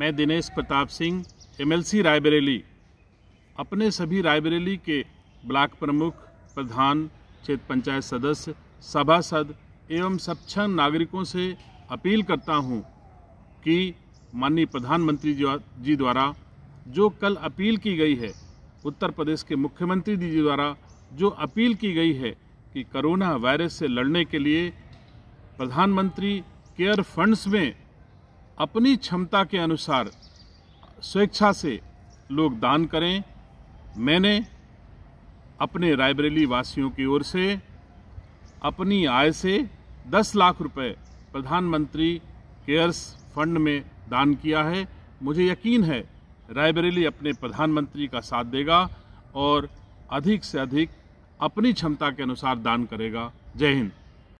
मैं दिनेश प्रताप सिंह एमएलसी रायबरेली अपने सभी रायबरेली के ब्लॉक प्रमुख प्रधान क्षेत्र पंचायत सदस्य सभासद एवं सक्षम नागरिकों से अपील करता हूं कि माननीय प्रधानमंत्री जी द्वारा जो कल अपील की गई है उत्तर प्रदेश के मुख्यमंत्री जी द्वारा जो अपील की गई है कि कोरोना वायरस से लड़ने के लिए प्रधानमंत्री केयर फंड्स में अपनी क्षमता के अनुसार स्वेच्छा से लोग दान करें मैंने अपने रायबरेली वासियों की ओर से अपनी आय से 10 लाख रुपए प्रधानमंत्री केयर्स फंड में दान किया है मुझे यकीन है रायबरेली अपने प्रधानमंत्री का साथ देगा और अधिक से अधिक अपनी क्षमता के अनुसार दान करेगा जय हिंद